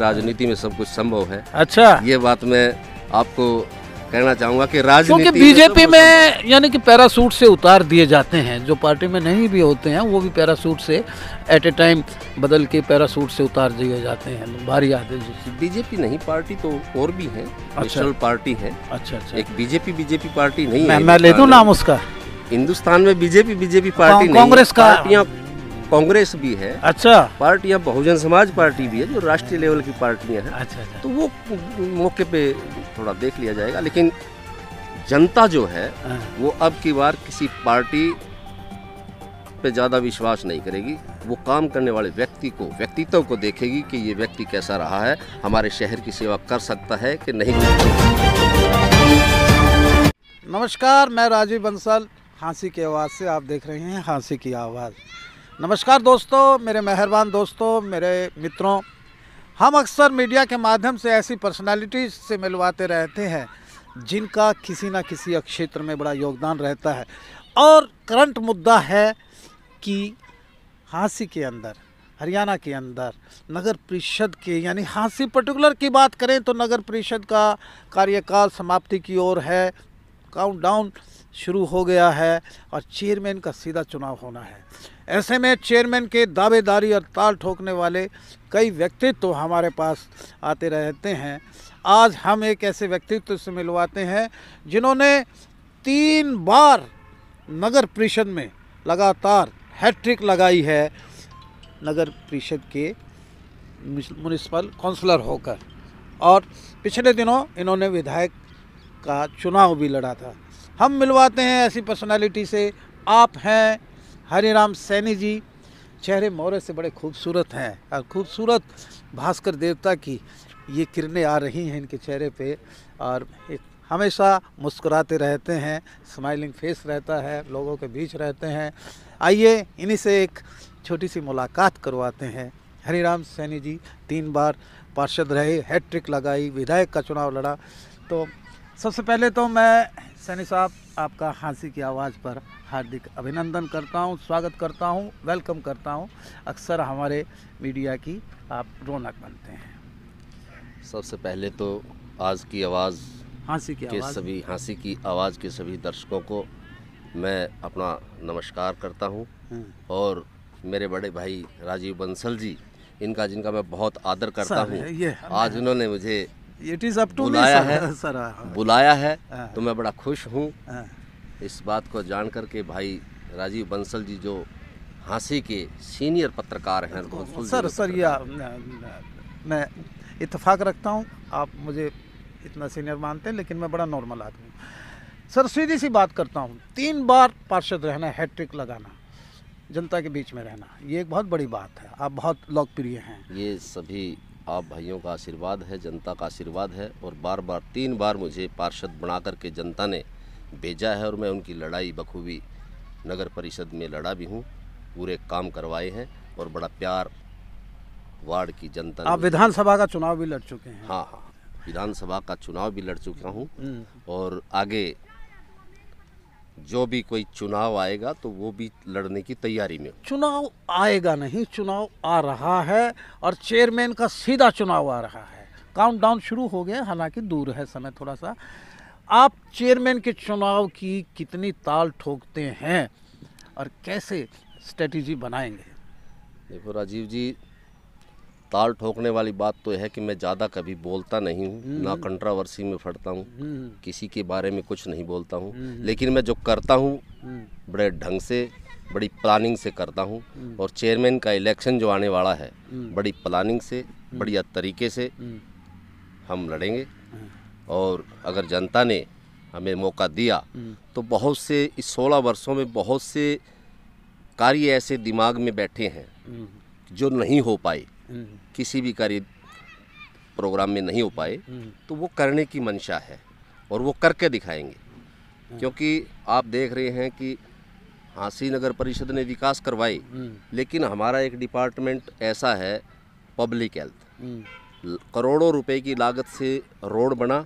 राजनीति में सब कुछ संभव है अच्छा ये बात मैं आपको कहना चाहूंगा कि राजनीति क्योंकि बीजेपी में, में यानी कि पैरासूट से उतार दिए जाते हैं जो पार्टी में नहीं भी होते हैं वो भी पैरासूट से एट ए टाइम बदल के पैरासूट से उतार दिए जाते हैं भारी आदेश बीजेपी नहीं पार्टी तो और भी है अच्छा। पार्टी है अच्छा अच्छा एक बीजेपी बीजेपी पार्टी नहीं है मैं ले दू नाम उसका हिंदुस्तान में बीजेपी बीजेपी पार्टी कांग्रेस का कांग्रेस भी है अच्छा पार्टियां बहुजन समाज पार्टी भी है जो राष्ट्रीय लेवल की पार्टियां हैं अच्छा, अच्छा तो वो मौके पे थोड़ा देख लिया जाएगा लेकिन जनता जो है हाँ। वो अब की बार किसी पार्टी पे ज़्यादा विश्वास नहीं करेगी वो काम करने वाले व्यक्ति को व्यक्तित्व को देखेगी कि ये व्यक्ति कैसा रहा है हमारे शहर की सेवा कर सकता है कि नहीं कर सकता नमस्कार मैं राजीव बंसल हाँसी की आवाज़ से आप देख रहे हैं हाँसी की आवाज़ नमस्कार दोस्तों मेरे मेहरबान दोस्तों मेरे मित्रों हम अक्सर मीडिया के माध्यम से ऐसी पर्सनालिटीज से मिलवाते रहते हैं जिनका किसी ना किसी क्षेत्र में बड़ा योगदान रहता है और करंट मुद्दा है कि हांसी के अंदर हरियाणा के अंदर नगर परिषद के यानी हांसी पर्टिकुलर की बात करें तो नगर परिषद का कार्यकाल समाप्ति की ओर है काउंटडाउन शुरू हो गया है और चेयरमैन का सीधा चुनाव होना है ऐसे में चेयरमैन के दावेदारी और ताल ठोकने वाले कई व्यक्तित्व तो हमारे पास आते रहते हैं आज हम एक ऐसे व्यक्तित्व से मिलवाते हैं जिन्होंने तीन बार नगर परिषद में लगातार हैट्रिक लगाई है नगर परिषद के म्यूनिसिपल काउंसलर होकर और पिछले दिनों इन्होंने विधायक का चुनाव भी लड़ा था हम मिलवाते हैं ऐसी पर्सनालिटी से आप हैं हरिराम सैनी जी चेहरे मोरे से बड़े खूबसूरत हैं और खूबसूरत भास्कर देवता की ये किरणें आ रही हैं इनके चेहरे पे और एक हमेशा मुस्कुराते रहते हैं स्माइलिंग फेस रहता है लोगों के बीच रहते हैं आइए इन्हीं से एक छोटी सी मुलाकात करवाते हैं हरिराम सैनी जी तीन बार पार्षद रहे हैट्रिक लगाई विधायक का चुनाव लड़ा तो सबसे पहले तो मैं सैनी साहब आपका हाँसी की आवाज़ पर हार्दिक अभिनंदन करता हूँ स्वागत करता हूँ वेलकम करता हूँ अक्सर हमारे मीडिया की आप रौनक बनते हैं सबसे पहले तो आज की आवाज़ हाँसी की के आवाज। सभी हाँसी की आवाज़ के सभी दर्शकों को मैं अपना नमस्कार करता हूँ हम्म। और मेरे बड़े भाई राजीव बंसल जी इनका जिनका मैं बहुत आदर करता हूँ आज उन्होंने मुझे इट इज़ अप टू बुलाया है बुलाया हाँ। है तो मैं बड़ा खुश हूँ हाँ। इस बात को जान कर के भाई राजीव बंसल जी जो हाँसी के सीनियर पत्रकार हैं तो सर सर यह मैं इतफाक़ रखता हूँ आप मुझे इतना सीनियर मानते हैं लेकिन मैं बड़ा नॉर्मल आदमी हूँ सर सीधी सी बात करता हूँ तीन बार पार्षद रहना हैट्रिक लगाना जनता के बीच में रहना ये एक बहुत बड़ी बात है आप बहुत लोकप्रिय हैं ये सभी आप भाइयों का आशीर्वाद है जनता का आशीर्वाद है और बार बार तीन बार मुझे पार्षद बना करके जनता ने भेजा है और मैं उनकी लड़ाई बखूबी नगर परिषद में लड़ा भी हूँ पूरे काम करवाए हैं और बड़ा प्यार वार्ड की जनता आप विधानसभा का चुनाव भी लड़ चुके हैं हाँ हाँ विधानसभा का चुनाव भी लड़ चुका हूँ हम्म। और आगे जो भी कोई चुनाव आएगा तो वो भी लड़ने की तैयारी में चुनाव आएगा नहीं चुनाव आ रहा है और चेयरमैन का सीधा चुनाव आ रहा है काउंटडाउन शुरू हो गया हालांकि दूर है समय थोड़ा सा आप चेयरमैन के चुनाव की कितनी ताल ठोकते हैं और कैसे स्ट्रेटजी बनाएंगे देखो राजीव जी ताल ठोकने वाली बात तो है कि मैं ज़्यादा कभी बोलता नहीं हूँ हम्म। ना कंट्रावर्सी में फटता हूँ हम्म। किसी के बारे में कुछ नहीं बोलता हूँ हम्म। लेकिन मैं जो करता हूँ बड़े ढंग से बड़ी प्लानिंग से करता हूँ और चेयरमैन का इलेक्शन जो आने वाला है बड़ी प्लानिंग से बढ़िया तरीके से हम लड़ेंगे और अगर जनता ने हमें मौका दिया हम्म। तो बहुत से इस सोलह वर्षों में बहुत से कार्य ऐसे दिमाग में बैठे हैं हम्म। जो नहीं हो पाए हम्म। किसी भी कार्य प्रोग्राम में नहीं हो पाए तो वो करने की मंशा है और वो करके दिखाएंगे हाँ। क्योंकि आप देख रहे हैं कि हाँसी नगर परिषद ने विकास करवाए लेकिन हमारा एक डिपार्टमेंट ऐसा है पब्लिक हेल्थ करोड़ों रुपए की लागत से रोड बना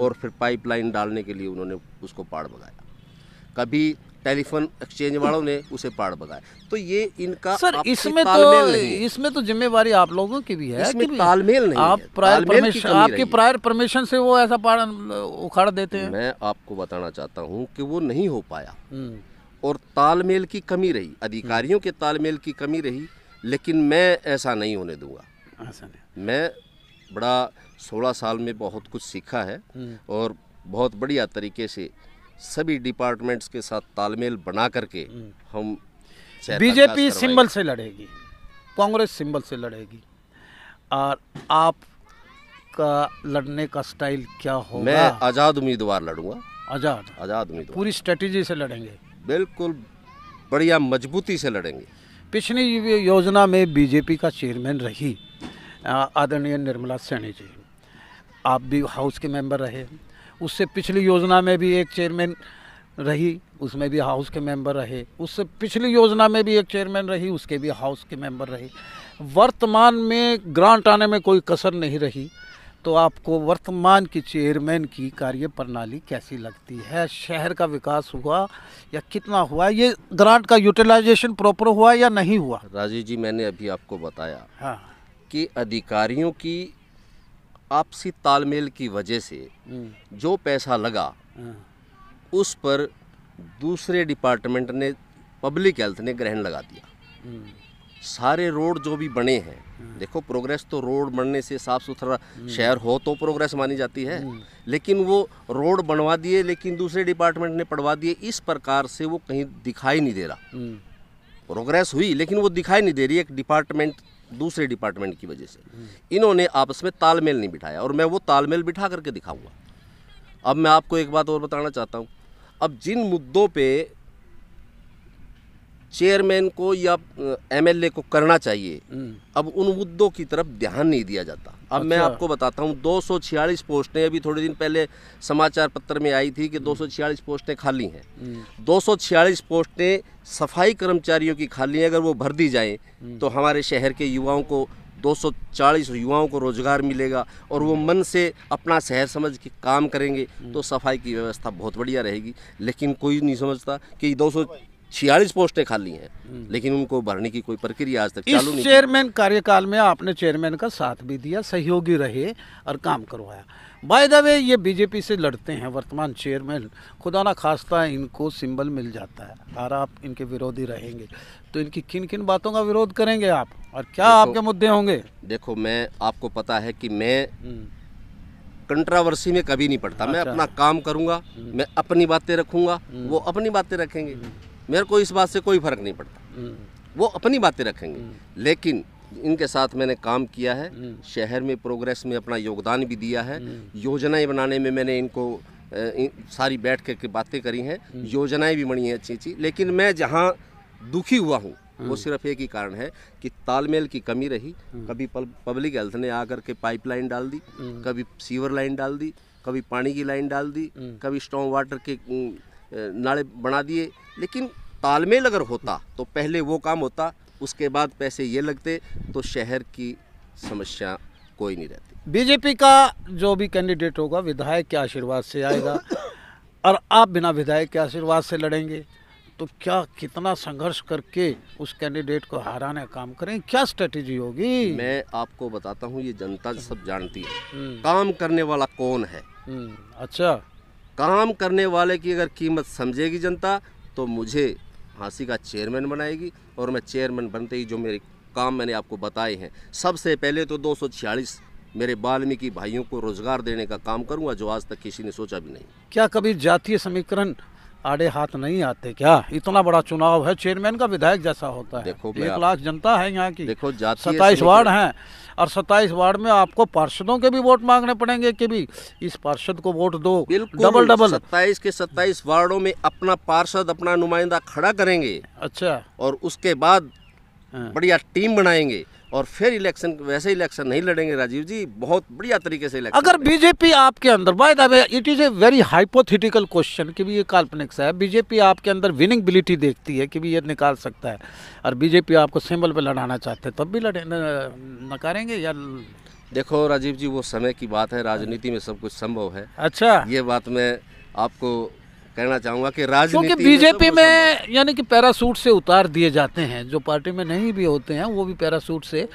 और फिर पाइपलाइन डालने के लिए उन्होंने उसको पाड़ बगाया कभी टेलीफोन एक्सचेंज वालों ने उसे पाड़ बगाया तो ये इनका सर इसमें तो इसमें तो जिम्मेवारी आप लोगों की भी है इसमें तालमेल नहीं आप प्रायर परमिशन आपके प्रायर परमिशन से वो ऐसा पाड़ उखाड़ देते हैं मैं आपको बताना चाहता हूँ कि वो नहीं हो पाया हम्म। और तालमेल की कमी रही अधिकारियों के तालमेल की कमी रही लेकिन मैं ऐसा नहीं होने दूंगा मैं बड़ा सोलह साल में बहुत कुछ सीखा है हम्म। और बहुत बढ़िया तरीके से सभी डिपार्टमेंट्स के साथ तालमेल बना करके हम्म। हम बीजेपी सिंबल से लड़ेगी कांग्रेस सिंबल से लड़ेगी और आप का लड़ने का स्टाइल क्या होगा मैं आज़ाद उम्मीदवार लड़ूंगा आज़ाद आज़ाद उम्मीदवार पूरी स्ट्रेटेजी से लड़ेंगे बिल्कुल बढ़िया मजबूती से लड़ेंगे पिछली योजना में बीजेपी का चेयरमैन रही आदरणीय निर्मला सैनी जी आप भी हाउस के मेंबर रहे उससे पिछली योजना में भी एक चेयरमैन रही उसमें भी हाउस के मेंबर रहे उससे पिछली योजना में भी एक चेयरमैन रही उसके भी हाउस के मेंबर रहे वर्तमान में ग्रांट आने में कोई कसर नहीं रही तो आपको वर्तमान की चेयरमैन की कार्य प्रणाली कैसी लगती है शहर का विकास हुआ या कितना हुआ ये ग्रांट का यूटिलाइजेशन प्रॉपर हुआ या नहीं हुआ राजीव जी मैंने अभी आपको बताया हाँ कि अधिकारियों की आपसी तालमेल की वजह से हम्म। जो पैसा लगा हाँ। उस पर दूसरे डिपार्टमेंट ने पब्लिक हेल्थ ने ग्रहण लगा दिया हम्म। सारे रोड जो भी बने हैं हाँ। देखो प्रोग्रेस तो रोड बनने से साफ सुथरा हम्म। शहर हो तो प्रोग्रेस मानी जाती है लेकिन वो रोड बनवा दिए लेकिन दूसरे डिपार्टमेंट ने पढ़वा दिए इस प्रकार से वो कहीं दिखाई नहीं दे रहा प्रोग्रेस हुई लेकिन वो दिखाई नहीं दे रही एक डिपार्टमेंट दूसरे डिपार्टमेंट की वजह से इन्होंने आपस में तालमेल नहीं बिठाया और मैं वो तालमेल बिठा करके दिखाऊंगा अब मैं आपको एक बात और बताना चाहता हूँ अब जिन मुद्दों पर चेयरमैन को या एमएलए को करना चाहिए हम्म। अब उन मुद्दों की तरफ ध्यान नहीं दिया जाता अब अच्छा। मैं आपको बताता हूँ दो पोस्टें अभी थोड़े दिन पहले समाचार पत्र में आई थी कि दो पोस्टें खाली हैं हम्म। दो पोस्टें सफाई कर्मचारियों की खाली हैं अगर वो भर दी जाएं हम्म। तो हमारे शहर के युवाओं को 240 युवाओं को रोजगार मिलेगा और वो मन से अपना शहर समझ के काम करेंगे तो सफाई की व्यवस्था बहुत बढ़िया रहेगी लेकिन कोई नहीं समझता कि 200 छियालीस पोस्टें खाली हैं हम्म। लेकिन उनको भरने की कोई प्रक्रिया आज तक इस चालू नहीं चेयरमैन कार्यकाल में आपने चेयरमैन का साथ भी दिया सहयोगी रहे और काम करवाया बाय द वे ये बीजेपी से लड़ते हैं वर्तमान चेयरमैन खुदा ना खास्ता इनको सिंबल मिल जाता है और आप इनके विरोधी रहेंगे तो इनकी किन किन बातों का विरोध करेंगे आप और क्या आपके मुद्दे होंगे देखो मैं आपको पता है कि मैं कंट्रावर्सी हम्म। में कभी नहीं पड़ता मैं अच्छा। अपना काम करूंगा हम्म। मैं अपनी बातें रखूंगा वो अपनी बातें रखेंगे मेरे को इस बात से कोई फ़र्क नहीं पड़ता हम्म। वो अपनी बातें रखेंगे हम्म। लेकिन इनके साथ मैंने काम किया है हम्म। शहर में प्रोग्रेस में अपना योगदान भी दिया है योजनाएं बनाने में मैंने इनको इन, सारी बैठ कर के बातें करी हैं योजनाएं भी बनी हैं अच्छी अच्छी लेकिन मैं जहाँ दुखी हुआ हूँ वो सिर्फ एक ही कारण है कि तालमेल की कमी रही कभी पब्लिक हेल्थ ने आकर के पाइपलाइन डाल दी कभी सीवर लाइन डाल दी कभी पानी की लाइन डाल दी कभी स्टॉम वाटर के नाले बना दिए लेकिन तालमेल अगर होता तो पहले वो काम होता उसके बाद पैसे ये लगते तो शहर की समस्या कोई नहीं रहती बीजेपी का जो भी कैंडिडेट होगा विधायक के आशीर्वाद से आएगा और आप बिना विधायक के आशीर्वाद से लड़ेंगे तो क्या कितना संघर्ष करके उस कैंडिडेट को हराने का काम करें क्या स्ट्रेटेजी होगी मैं आपको बताता हूँ ये जनता सब जानती है हम्म। काम करने वाला कौन है हम्म, अच्छा काम करने वाले की अगर कीमत समझेगी जनता तो मुझे हाँसी का चेयरमैन बनाएगी और मैं चेयरमैन बनते ही जो मेरे काम मैंने आपको बताए हैं सबसे पहले तो दो मेरे वाल्मीकि भाइयों को रोजगार देने का काम करूंगा जो आज तक किसी ने सोचा भी नहीं क्या कभी जातीय समीकरण आड़े हाथ नहीं आते क्या इतना बड़ा चुनाव है चेयरमैन का विधायक जैसा होता है देखो एक लाख जनता है यहाँ की देखो सताइस वार्ड है और सत्ताईस वार्ड में आपको पार्षदों के भी वोट मांगने पड़ेंगे कि भी इस पार्षद को वोट दो डबल डबल सत्ताईस के सत्ताईस वार्डो में अपना पार्षद अपना नुमाइंदा खड़ा करेंगे अच्छा और उसके बाद हाँ। बढ़िया टीम बनाएंगे और फिर इलेक्शन वैसे इलेक्शन नहीं लड़ेंगे राजीव जी बहुत बढ़िया तरीके से इलेक्शन अगर बीजेपी आपके अंदर by the it is a very hypothetical question कि भी ये काल्पनिक सा है बीजेपी आपके अंदर विनिंग बिलिटी देखती है कि भी ये निकाल सकता है और बीजेपी आपको सिंबल पे लड़ाना चाहते हैं तब भी लड़े नकारेंगे या देखो राजीव जी वो समय की बात है राजनीति में सब कुछ संभव है अच्छा ये बात मैं आपको कहना चाहूँगा कि राजनीति क्योंकि तो बीजेपी में, में यानी कि पैरासूट से उतार दिए जाते हैं जो पार्टी में नहीं भी होते हैं वो भी पैरासूट से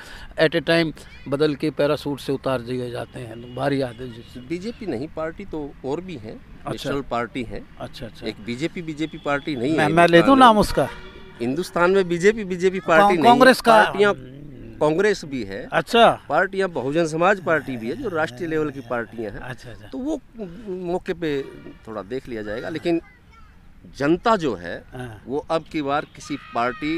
एट ए टाइम बदल के पैरासूट से उतार दिए जाते हैं तो भारी आदेश बीजेपी नहीं पार्टी तो और भी है अच्छा। नेशनल पार्टी है अच्छा अच्छा एक बीजेपी बीजेपी पार्टी नहीं है मैं ले दू नाम उसका हिंदुस्तान में बीजेपी बीजेपी पार्टी कांग्रेस का कांग्रेस भी है अच्छा पार्टियां बहुजन समाज पार्टी भी है जो राष्ट्रीय लेवल की पार्टियां हैं अच्छा, अच्छा तो वो मौके पे थोड़ा देख लिया जाएगा लेकिन जनता जो है हाँ। वो अब की बार किसी पार्टी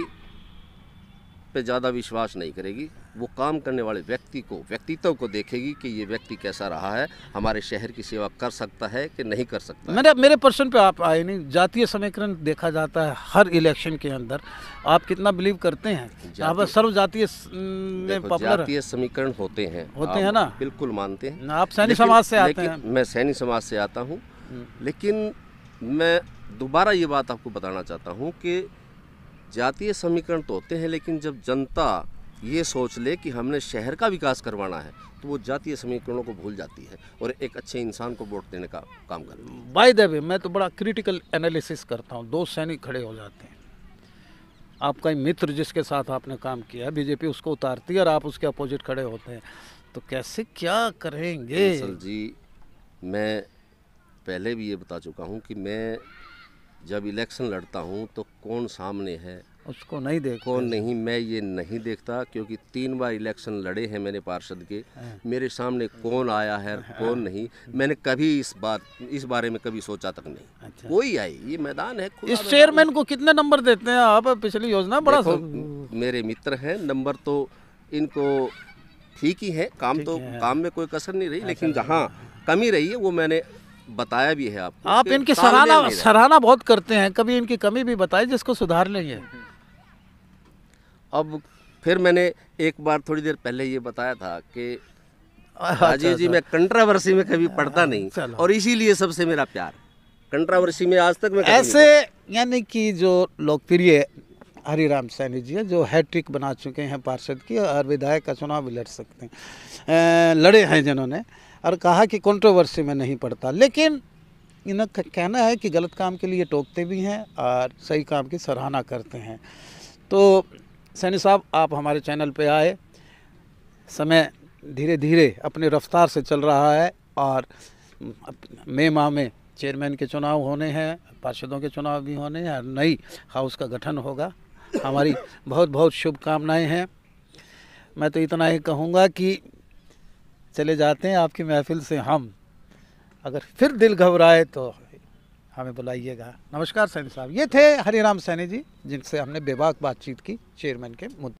पे ज़्यादा विश्वास नहीं करेगी वो काम करने वाले व्यक्ति को व्यक्तित्व को देखेगी कि ये व्यक्ति कैसा रहा है हमारे शहर की सेवा कर सकता है कि नहीं कर सकता मैंने मेरे प्रश्न पे आप आए नहीं जातीय समीकरण देखा जाता है हर इलेक्शन के अंदर आप कितना बिलीव करते हैं आप सर्वजातीय जातीय समीकरण होते हैं होते हैं ना बिल्कुल मानते हैं आप सैनी समाज से आते हैं मैं सैनी समाज से आता हूँ हम्म। लेकिन मैं दोबारा ये बात आपको बताना चाहता हूँ कि जातीय समीकरण तो होते हैं लेकिन जब जनता ये सोच ले कि हमने शहर का विकास करवाना है तो वो जातीय समीकरणों को भूल जाती है और एक अच्छे इंसान को वोट देने का काम करती है बाय द वे मैं तो बड़ा क्रिटिकल एनालिसिस करता हूँ दो सैनिक खड़े हो जाते हैं आपका मित्र जिसके साथ आपने काम किया बीजेपी उसको उतारती है और आप उसके अपोजिट खड़े होते हैं तो कैसे क्या करेंगे सर जी मैं पहले भी ये बता चुका हूँ कि मैं जब इलेक्शन लड़ता हूँ तो कौन सामने है उसको नहीं देख कौन नहीं मैं ये नहीं देखता क्योंकि तीन बार इलेक्शन लड़े हैं मैंने पार्षद के हाँ। मेरे सामने कौन आया है कौन हाँ। नहीं मैंने कभी इस बात इस बारे में कभी सोचा तक नहीं अच्छा। कोई आए ये मैदान है इस चेयरमैन को कितने नंबर देते हैं आप पिछली योजना बड़ा मेरे मित्र हैं नंबर तो इनको ठीक ही है काम तो काम में कोई कसर नहीं रही अच्छा, लेकिन अच्छा। जहाँ कमी रही है वो मैंने बताया भी है आप आप इनकी सराहना सराहना बहुत करते हैं कभी इनकी कमी भी बताई जिसको सुधार लेंगे अब फिर मैंने एक बार थोड़ी देर पहले ये बताया था कि अच्छा, राजीव जी अच्छा। मैं कंट्रावर्सी में कभी पढ़ता नहीं हाँ, और इसीलिए सबसे मेरा प्यार कंट्रावर्सी में आज तक मैं ऐसे यानी कि जो लोकप्रिय हरिराम सैनी जी है जो हैट्रिक बना चुके हैं पार्षद की और विधायक का चुनाव भी लड़ सकते हैं लड़े हैं जिन्होंने और कहा कि कंट्रोवर्सी में नहीं पड़ता लेकिन इनका कहना है कि गलत काम के लिए टोकते भी हैं और सही काम की सराहना करते हैं तो सैनी साहब आप हमारे चैनल पर आए समय धीरे धीरे अपने रफ्तार से चल रहा है और मई माह में चेयरमैन के चुनाव होने हैं पार्षदों के चुनाव भी होने हैं और नई हाउस का गठन होगा हमारी बहुत बहुत शुभकामनाएं हैं मैं तो इतना ही कहूँगा कि चले जाते हैं आपकी महफिल से हम अगर फिर दिल घबराए तो हमें बुलाइएगा नमस्कार सैनी साहब ये थे हरिराम सैनी जी जिनसे हमने बेबाक बातचीत की चेयरमैन के मुद्दे